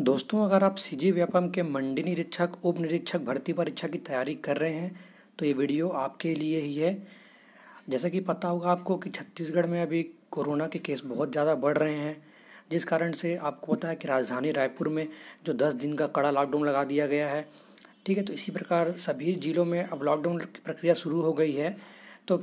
दोस्तों अगर आप सी जी व्यापम के मंडी निरीक्षक उप निरीक्षक भर्ती परीक्षा की तैयारी कर रहे हैं तो ये वीडियो आपके लिए ही है जैसा कि पता होगा आपको कि छत्तीसगढ़ में अभी कोरोना के केस बहुत ज़्यादा बढ़ रहे हैं जिस कारण से आपको पता है कि राजधानी रायपुर में जो दस दिन का कड़ा लॉकडाउन लगा दिया गया है ठीक है तो इसी प्रकार सभी ज़िलों में अब लॉकडाउन की प्रक्रिया शुरू हो गई है तो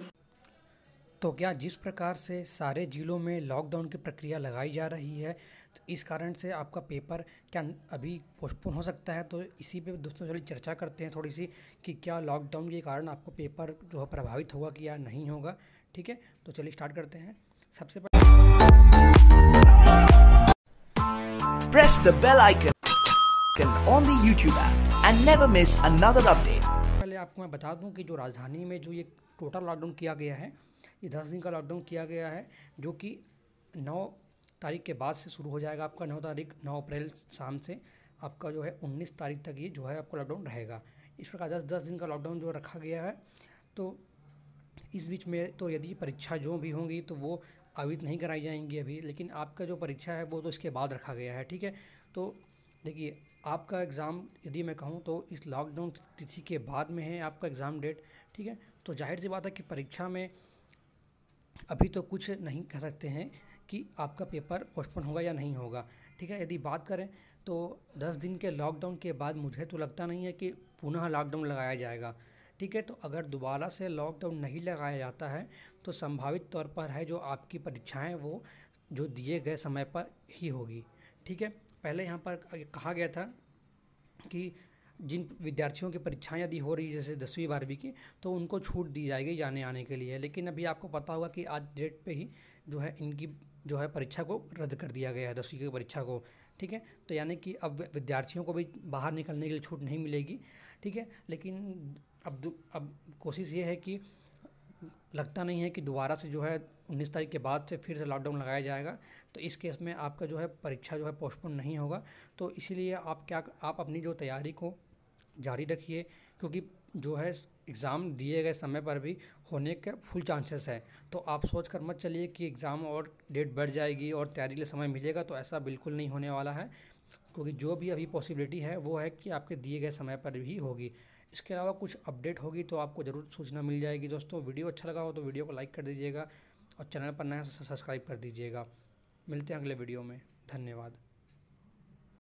तो क्या जिस प्रकार से सारे ज़िलों में लॉकडाउन की प्रक्रिया लगाई जा रही है तो इस कारण से आपका पेपर क्या अभी पोस्टपोन हो सकता है तो इसी पे दोस्तों चलिए चर्चा करते हैं थोड़ी सी कि क्या लॉकडाउन के कारण आपको पेपर जो है प्रभावित होगा कि या नहीं होगा ठीक है तो चलिए स्टार्ट करते हैं सबसे पहले press the bell icon on the YouTube app and never miss another पहले आपको मैं बता दूं कि जो राजधानी में जो ये टोटल लॉकडाउन किया गया है ये दस दिन का लॉकडाउन किया गया है जो कि नौ तारीख के बाद से शुरू हो जाएगा आपका नौ तारीख नौ अप्रैल शाम से आपका जो है उन्नीस तारीख तक ये जो है आपका लॉकडाउन रहेगा इस प्रकार दस दस दिन का लॉकडाउन जो रखा गया है तो इस बीच में तो यदि परीक्षा जो भी होंगी तो वो आवित नहीं कराई जाएंगी अभी लेकिन आपका जो परीक्षा है वो तो इसके बाद रखा गया है ठीक है तो देखिए आपका एग्ज़ाम यदि मैं कहूँ तो इस लॉकडाउन तिथि के बाद में है आपका एग्ज़ाम डेट ठीक है तो जाहिर सी बात है कि परीक्षा में अभी तो कुछ नहीं कह सकते हैं कि आपका पेपर पोस्टपोन होगा या नहीं होगा ठीक है यदि बात करें तो 10 दिन के लॉकडाउन के बाद मुझे तो लगता नहीं है कि पुनः लॉकडाउन लगाया जाएगा ठीक है तो अगर दोबारा से लॉकडाउन नहीं लगाया जाता है तो संभावित तौर पर है जो आपकी परीक्षाएं वो जो दिए गए समय पर ही होगी ठीक है पहले यहाँ पर कहा गया था कि जिन विद्यार्थियों की परीक्षाएं यदि हो रही जैसे दसवीं बारहवीं की तो उनको छूट दी जाएगी जाने आने के लिए लेकिन अभी आपको पता होगा कि आज डेट पे ही जो है इनकी जो है परीक्षा को रद्द कर दिया गया है दसवीं की परीक्षा को ठीक है तो यानी कि अब विद्यार्थियों को भी बाहर निकलने के लिए छूट नहीं मिलेगी ठीक है लेकिन अब अब कोशिश ये है कि लगता नहीं है कि दोबारा से जो है 19 तारीख के बाद से फिर से लॉकडाउन लगाया जाएगा तो इस केस में आपका जो है परीक्षा जो है पोस्टपोन नहीं होगा तो इसीलिए आप क्या आप अपनी जो तैयारी को जारी रखिए क्योंकि जो है एग्ज़ाम दिए गए समय पर भी होने के फुल चांसेस है तो आप सोच कर मत चलिए कि एग्ज़ाम और डेट बढ़ जाएगी और तैयारी के लिए समय मिलेगा तो ऐसा बिल्कुल नहीं होने वाला है क्योंकि जो भी अभी पॉसिबिलिटी है वो है कि आपके दिए गए समय पर भी होगी इसके अलावा कुछ अपडेट होगी तो आपको ज़रूर सूचना मिल जाएगी दोस्तों वीडियो अच्छा लगा हो तो वीडियो को लाइक कर दीजिएगा और चैनल पर नया सब्सक्राइब तो कर दीजिएगा मिलते हैं अगले वीडियो में धन्यवाद